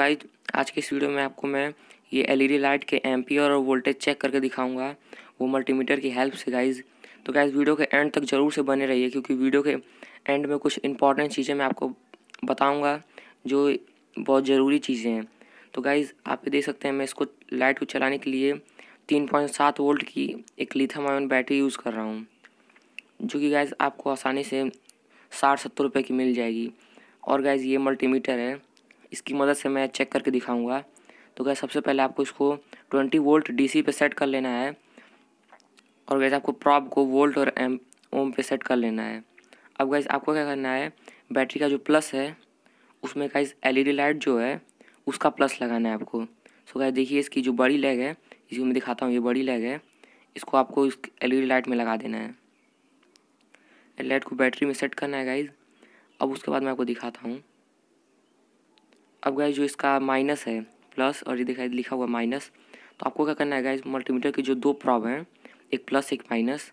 guys आज के इस वीडियो में आपको मैं ये एलईडी लाइट e के एम्पियर और वोल्टेज चेक करके दिखाऊंगा वो मल्टीमीटर की हेल्प से गाइज तो गाइज वीडियो के एंड तक ज़रूर से बने रहिए क्योंकि वीडियो के एंड में कुछ इंपॉर्टेंट चीज़ें मैं आपको बताऊँगा जो बहुत ज़रूरी चीज़ें हैं तो गाइज आप ये देख सकते हैं मैं इसको लाइट को चलाने के लिए तीन पॉइंट सात वोल्ट की एक लिथम आयन बैटरी यूज़ कर रहा हूँ जो कि गाइज आपको आसानी से साठ सत्तर रुपये की मिल जाएगी और गाइज ये मल्टीमीटर है इसकी मदद से मैं चेक करके दिखाऊंगा तो गैस सबसे पहले आपको इसको 20 वोल्ट डीसी पे सेट कर लेना है और गैस आपको प्रॉप को वोल्ट और एम ओम पे सेट कर लेना है अब गैस आपको क्या करना है बैटरी का जो प्लस है उसमें ई डी लाइट जो है उसका प्लस लगाना है आपको सो गैस देखिए इसकी जो बड़ी लेग है इसको मैं दिखाता हूँ ये बड़ी लेग है इसको आपको इस एल लाइट e में लगा देना है एल लाइट e को बैटरी में सेट करना है गाइज अब उसके बाद मैं आपको दिखाता हूँ अब गाइज जो इसका माइनस है प्लस और ये दिखाई लिखा हुआ माइनस तो आपको क्या करना है गाइज मल्टीमीटर के जो दो प्रॉब हैं एक प्लस एक माइनस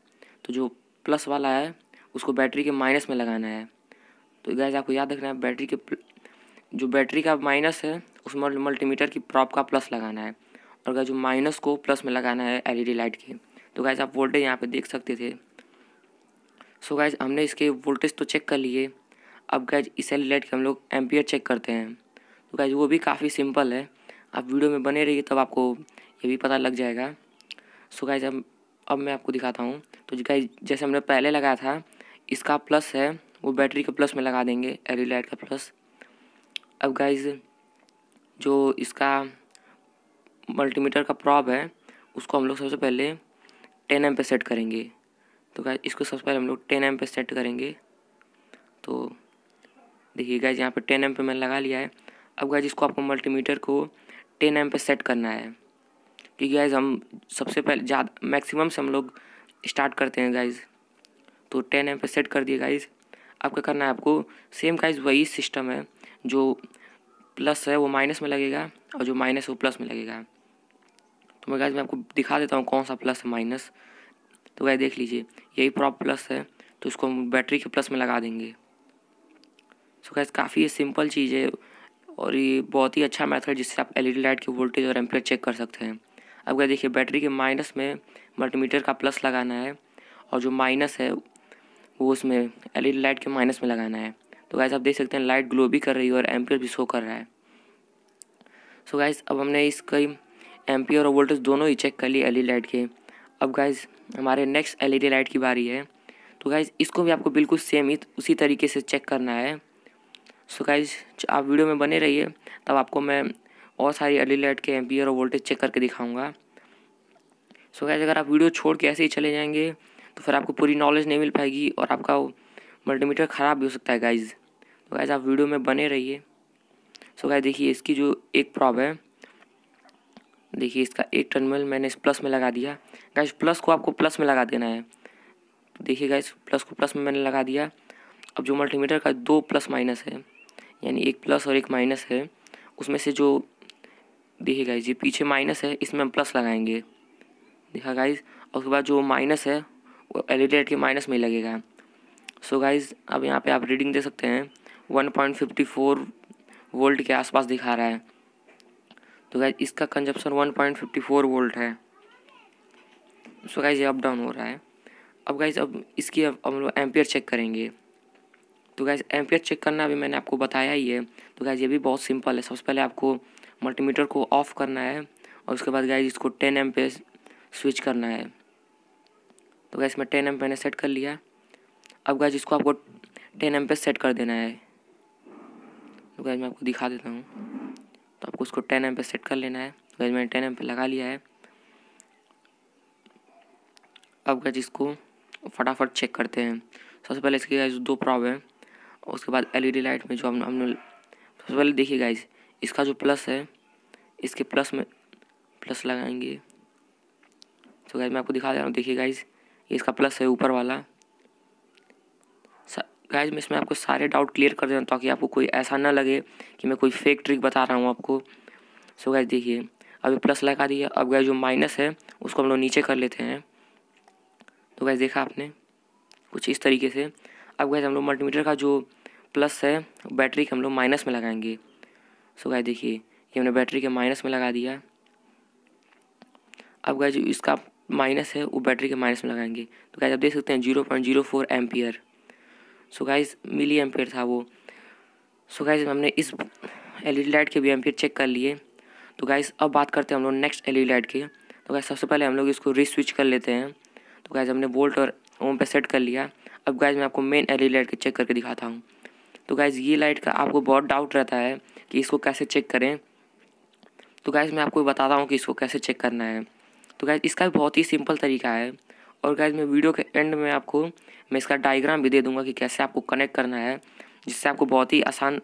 तो जो प्लस वाला है उसको बैटरी के माइनस में लगाना है तो गैज आपको याद रखना है बैटरी के जो बैटरी का माइनस है उसमें मल्टीमीटर की प्रॉप का प्लस लगाना है और गैज जो माइनस को प्लस में लगाना है एलईडी लाइट के तो गैज आप वोल्टेज यहाँ पे देख सकते थे सो गैज हमने इसके वोल्टेज तो चेक कर लिए अब गैज इस एल लाइट के हम लोग एम्पियर चेक करते हैं तो गाइज वो भी काफ़ी सिंपल है आप वीडियो में बने रहिए तब आपको ये भी पता लग जाएगा सो गाइज अब अब मैं आपको दिखाता हूँ तो गाइज जैसे हमने पहले लगाया था इसका प्लस है वो बैटरी के प्लस में लगा देंगे एल लाइट का प्लस अब गाइज जो इसका मल्टीमीटर का प्रॉब है उसको हम लोग सबसे पहले टेन एम पे सेट करेंगे तो गाइज इसको सबसे पहले हम लोग टेन एम पे सेट करेंगे तो देखिए गाइज यहाँ पे टेन एम पे मैंने लगा लिया है अब गाइज इसको आपको मल्टीमीटर को टेन एम पे सेट करना है क्योंकि गाइज़ हम सबसे पहले ज़्यादा मैक्सिमम से हम लोग स्टार्ट करते हैं गाइज तो टेन एम पे सेट कर दिए गाइज अब क्या करना है आपको सेम गाइज वही सिस्टम है जो प्लस है वो माइनस में लगेगा और जो माइनस है वो प्लस में लगेगा तो मैं गाइज मैं आपको दिखा देता हूँ कौन सा प्लस है माइनस तो गाइज देख लीजिए यही प्रॉप प्लस है तो इसको हम बैटरी के प्लस में लगा देंगे सो so, गैस काफ़ी सिंपल चीज़ है और ये बहुत ही अच्छा मेथड है जिससे आप एलईडी लाइट की वोल्टेज और एम्पियर चेक कर सकते हैं अब क्या देखिए बैटरी के माइनस में मल्टीमीटर का प्लस लगाना है और जो माइनस है वो उसमें एल लाइट e के माइनस में लगाना है तो गैस आप देख सकते हैं लाइट ग्लो भी कर रही है और एम्पियर भी शो कर रहा है सो so गैस अब हमने इसका एम्पियर और वोल्टेज दोनों ही चेक कर लिए एल लाइट e के अब गैस हमारे नेक्स्ट एल लाइट की बारी है तो गैस इसको भी आपको बिल्कुल सेम ही उसी तरीके से चेक करना है सो गाइज आप वीडियो में बने रहिए तब आपको मैं और सारी अली लाइट के एम्पियर और वोल्टेज चेक करके दिखाऊंगा सो गाइज अगर आप वीडियो छोड़ के ऐसे ही चले जाएंगे तो फिर आपको पूरी नॉलेज नहीं मिल पाएगी और आपका मल्टीमीटर ख़राब भी हो सकता है गाइज तो गाइज आप वीडियो में बने रहिए सो गाइज देखिए इसकी जो एक प्रॉब है देखिए इसका एक टर्मिनल मैंने इस प्लस में लगा दिया गाइज प्लस को आपको प्लस में लगा देना है देखिए गाइज प्लस को प्लस में मैंने लगा दिया अब जो मल्टीमीटर का दो प्लस माइनस है यानी एक प्लस और एक माइनस है उसमें से जो देखिए गाइज ये पीछे माइनस है इसमें हम प्लस लगाएंगे देखा गाइज और उसके बाद जो माइनस है वो एल के माइनस में लगेगा सो so गाइज अब यहाँ पे आप रीडिंग दे सकते हैं 1.54 वोल्ट के आसपास दिखा रहा है तो गाइज इसका कंजप्शन 1.54 वोल्ट है सो so गाइज ये अप डाउन हो रहा है अब गाइज अब इसकी अब हम लोग एम्पियर चेक करेंगे तो गैस एम चेक करना भी मैंने आपको बताया ही है तो गैस ये भी बहुत सिंपल है सबसे पहले आपको मल्टीमीटर को ऑफ करना है और उसके बाद गैस इसको टेन एम पे स्विच करना है तो गैस मैं टेन एम मैंने सेट कर लिया अब गैस इसको आपको टेन एम पे सेट कर देना है तो गैस मैं आपको दिखा देता हूँ तो आपको उसको टेन एम पे सेट कर लेना है तो गैस मैंने टेन एम पे लगा लिया है अब गैस इसको फटाफट चेक करते हैं सबसे पहले इसकी गैस दो प्रॉब है उसके बाद एलईडी लाइट e में जो हम हमने सबसे पहले देखिए गाइज इसका जो प्लस है इसके प्लस में प्लस लगाएंगे तो गाइस मैं आपको दिखा दे रहा हूँ देखिए गाइज इसका प्लस है ऊपर वाला गाइज मैं इसमें आपको सारे डाउट क्लियर कर दे रहा हूँ ताकि आपको कोई ऐसा ना लगे कि मैं कोई फेक ट्रिक बता रहा हूँ आपको सो गाइज देखिए अभी प्लस लगा दिया अब गाइज जो माइनस है उसको हम लोग नीचे कर लेते हैं तो गैस देखा आपने कुछ इस तरीके से अब गैस हम लोग मल्टीमीटर का जो प्लस है बैटरी के हम लोग माइनस में लगाएंगे सो गाय देखिए ये हमने बैटरी के माइनस में लगा दिया अब गाय जो इसका माइनस है वो बैटरी के माइनस में लगाएंगे तो गाय आप देख सकते हैं zero point zero four ampere so guys milli ampere था वो सो so गाइज हमने इस एल लाइट e के भी एम्पियर चेक कर लिए तो गाइज अब बात करते हैं हम लोग नेक्स्ट एल लाइट के तो गाय सबसे पहले हम लोग इसको री स्विच कर लेते हैं तो गाइज हमने वोल्ट और ओम पे सेट कर लिया अब गाइज मैं आपको मेन एल लाइट के चेक करके दिखाता हूँ तो गाइज़ ये लाइट का आपको बहुत डाउट रहता है कि इसको कैसे चेक करें तो गाइज़ मैं आपको बताता हूँ कि इसको कैसे चेक करना है तो गाइज़ इसका बहुत ही सिंपल तरीका है और गाइज़ मैं वीडियो के एंड में आपको मैं इसका डायग्राम भी दे दूँगा कि कैसे आपको कनेक्ट करना है जिससे आपको बहुत ही आसान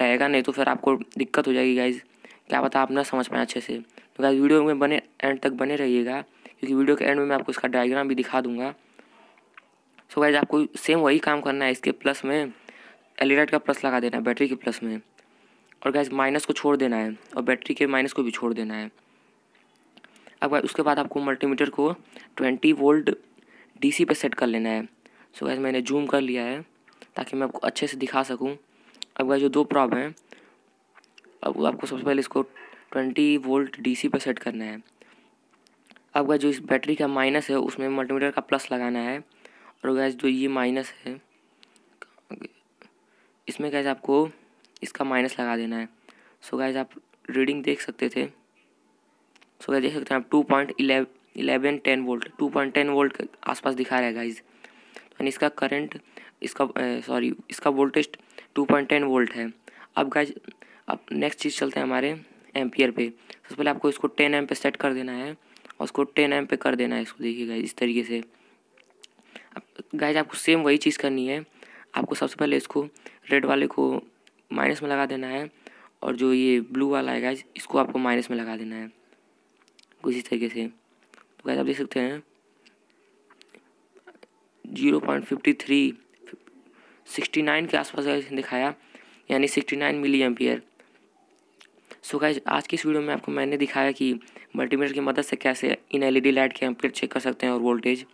रहेगा नहीं तो फिर आपको दिक्कत हो जाएगी गाइज़ क्या पता आप ना समझ पाए अच्छे से तो गाइज़ वीडियो में बने एंड तक बने रहिएगा क्योंकि वीडियो के एंड में मैं आपको इसका डायग्राम भी दिखा दूँगा सो गाइज आपको सेम वही काम करना है इसके प्लस में एल e का प्लस लगा देना है बैटरी के प्लस में और गैस माइनस को छोड़ देना है और बैटरी के माइनस को भी छोड़ देना है अब उसके बाद आपको मल्टीमीटर को ट्वेंटी वोल्ट डीसी पे सेट कर लेना है सो गैस मैंने जूम कर लिया है ताकि मैं आपको अच्छे से दिखा सकूँ अब गैस जो दो प्रॉब हैं अब आपको सबसे पहले इसको ट्वेंटी वोल्ट डी पे सेट करना है अब गैस जो इस बैटरी का माइनस है उसमें मल्टीमीटर का प्लस लगाना है और गैस जो ये माइनस है इसमें गैज आपको इसका माइनस लगा देना है सो गैज आप रीडिंग देख सकते थे सो गैज गैस देख सकते हैं आप two point eleven ten volt two point ten volt के आसपास दिखा रहा है गाइज यानी इसका करंट इसका सॉरी इसका voltage two point ten volt है अब गाइज अब नेक्स्ट चीज़ चलते हैं हमारे एम्पियर पे सबसे पहले आपको इसको टेन एम पे सेट कर देना है और उसको टेन एम पे कर देना है इसको देखिए गाइज इस तरीके से गाइज आपको सेम वही चीज़ करनी है आपको सबसे पहले इसको रेड वाले को माइनस में लगा देना है और जो ये ब्लू वाला है गाइज इसको आपको माइनस में लगा देना है कुछ इस तरीके से तो गाइज आप देख सकते हैं zero point fifty three sixty nine के आसपास दिखाया यानी sixty nine milli ampere so guys आज की इस वीडियो में आपको मैंने दिखाया कि मल्टीमीटर की मदद से कैसे इन एलईडी लाइट e के एम्पियर चेक कर सकते हैं और voltage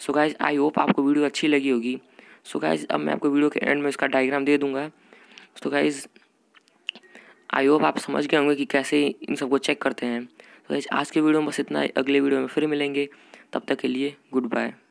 so guys I hope आपको वीडियो अच्छी लगी होगी सो गाइज अब मैं आपको वीडियो के एंड में इसका डायग्राम दे दूंगा सो गाइज आई होप आप समझ गए होंगे कि कैसे इन सबको चेक करते हैं तो गाइज आज के वीडियो में बस इतना ही अगले वीडियो में फिर मिलेंगे तब तक के लिए गुड बाय